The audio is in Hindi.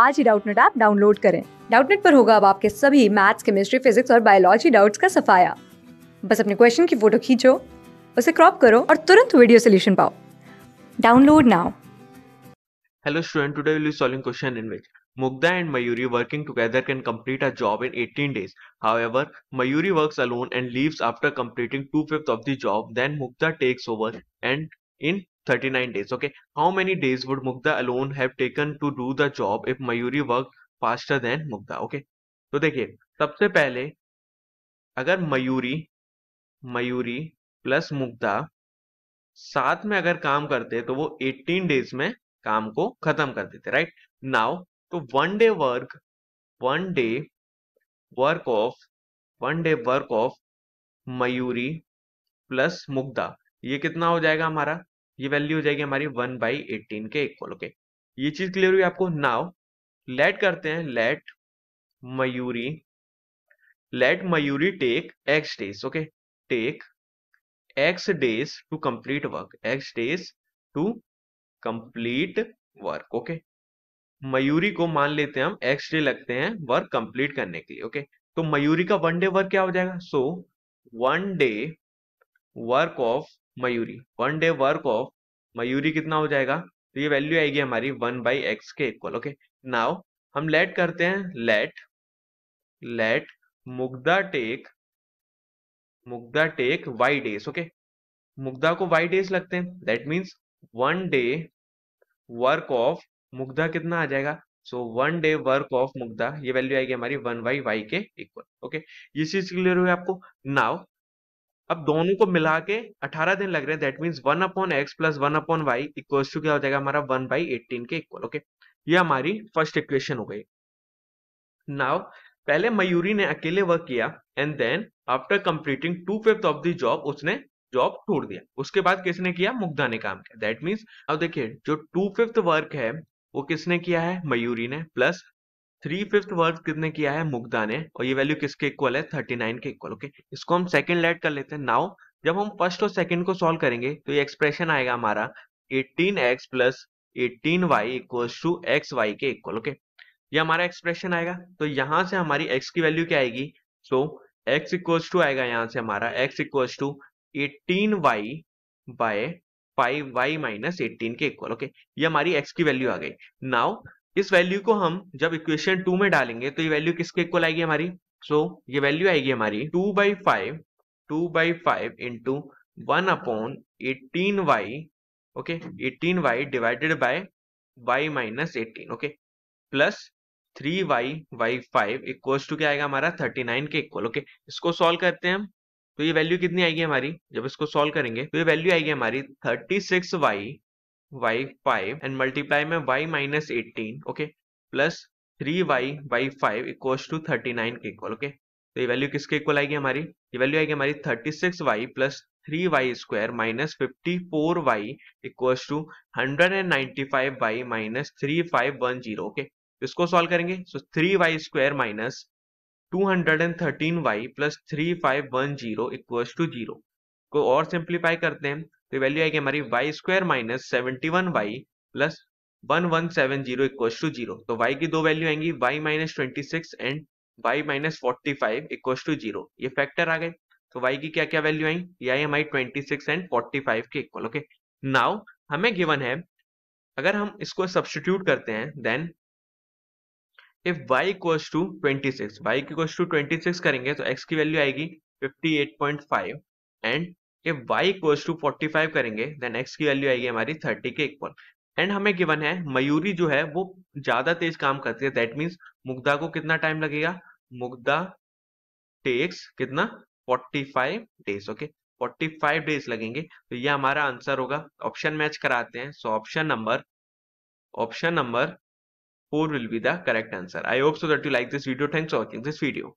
आज ही डाउटनेट ऐप डाउनलोड करें डाउटनेट पर होगा अब आपके सभी मैथ्स केमिस्ट्री फिजिक्स और बायोलॉजी डाउट्स का सफाया बस अपने क्वेश्चन की फोटो खींचो उसे क्रॉप करो और तुरंत वीडियो सोल्यूशन पाओ download now Hello student, today we will be solving question in which Mugda and Mayuri working together can complete a job in 18 days. However, Mayuri works alone and leaves after completing 2 fifths of the job. Then Mugda takes over and in 39 days okay how many days would mukda alone have taken to do the job if mayuri worked faster than mukda okay तो dekhiye sabse pehle agar mayuri mayuri plus Mugdha साथ में अगर काम करते तो वो 18 डेज में काम को खत्म कर देते राइट नाउ तो one day work one day work of one day work of Mayuri plus Mugdha ये कितना हो जाएगा हमारा ये वैल्यू हो जाएगी हमारी वन बाई एटीन के इक्वल ओके ये चीज क्लियर हुई आपको नाव लेट करते हैं let Mayuri let Mayuri take X days okay take X days to complete work X days to complete work okay Mayuri को मान लेते हैं हम एक्स डे लगते हैं वर्क कंप्लीट करने के लिए ओके okay? तो मयूरी का वन डे वर्क क्या हो जाएगा so one day work of Mayuri one day work of Mayuri कितना हो जाएगा तो ये वैल्यू आएगी हमारी वन बाई एक्स के इक्वल ओके नाउ हम लेट करते हैं let let Mugdha take Mugdha take Y days okay Mugdha को वाई डेज लगते हैं that means one day work of Mugdha कितना आ जाएगा so one day work of Mugdha ये वैल्यू आएगी हमारी वन बाई वाई के इक्वल ओके ये चीज क्लियर हुई आपको नाउ अब दोनों को मिला के अठारह दिन लग रहे हैं that means one upon X plus one upon Y equal to क्या हो जाएगा हमारा वन बाई एटीन के इक्वल ओके ये हमारी फर्स्ट इक्वेशन हो गई नाउ पहले मयूरी ने अकेले वर्क किया and then after completing two fifth of the job उसने जॉब छोड़ दिया उसके बाद किसने किया मुग्धा ने काम किया दैट मीन्स अब देखिए जो टू फिफ्थ वर्क है वो किसने किया है मयूरी ने प्लस थ्री फिफ्थ वर्क कितने किया है मुग्धा ने और ये वैल्यू किसके इक्वल है थर्टी नाइन के इक्वल ओके okay? इसको हम सेकंड लेट कर लेते हैं नाउ जब हम फर्स्ट और सेकंड को सॉल्व करेंगे तो ये एक्सप्रेशन आएगा हमारा eighteen X plus eighteen Y equal to X Y के इक्वल ओके okay? ये हमारा एक्सप्रेशन आएगा तो यहाँ से हमारी एक्स की वैल्यू क्या आएगी so so, x equals to आएगा यहाँ से हमारा X equals to eighteen Y by five Y minus eighteen के इक्वल ओके ये हमारी एक्स की वैल्यू आ गई नाउ इस वैल्यू को हम जब इक्वेशन टू में डालेंगे तो ये वैल्यू किसके इक्वल आएगी हमारी सो so, ये वैल्यू आएगी हमारी two by five two by five into one upon eighteen Y okay eighteen Y divided by Y minus eighteen okay plus three Y Y five equals to क्या आएगा हमारा थर्टी नाइन के इक्वल ओके okay? इसको सॉल्व करते हैं हम तो ये वैल्यू कितनी आएगी हमारी जब इसको सॉल्व करेंगे तो ये वैल्यू आएगी हमारी thirty six Y Y five and multiply में Y minus eighteen okay plus three Y Y five equal to thirty nine के इक्वल ओके तो ये वैल्यू किसके इक्वल आएगी हमारी ये वैल्यू आएगी हमारी thirty six Y plus three Y square minus fifty four Y equal to hundred and ninety five Y minus three five one zero okay इसको सॉल्व करेंगे so three Y square minus two hundred and thirteen Y plus three five one zero equal to zero को और सिंप्लीफाई करते हैं तो वैल्यू आएगी हमारी Y square minus seventy one Y plus one one seven zero equal to zero तो वाई की दो वैल्यू आएंगी Y minus twenty six and Y minus forty five equal to zero ये फैक्टर आ गए तो वाई की क्या क्या वैल्यू आई ये आई हमारी twenty six and forty five के इक्वल ओके नाउ हमें गिवन है अगर हम इसको सब्सटीट्यूट करते हैं then if y equal to twenty 26 y equal to twenty six करेंगे तो x की वैल्यू आएगी fifty eight point five and if y equals to forty five करेंगे देन x की वैल्यू आएगी हमारी थर्टी के इक्वल एंड हमें गिवन है मयूरी जो है वो ज्यादा तेज काम करती है दैट मीन्स मुग्धा को कितना टाइम लगेगा मुग्धा टेक्स कितना 45 डेज ओके 45 डेज लगेंगे तो ये हमारा आंसर होगा ऑप्शन मैच कराते हैं so option number option number 4 will be the correct answer I hope so that you like this video thanks for watching this video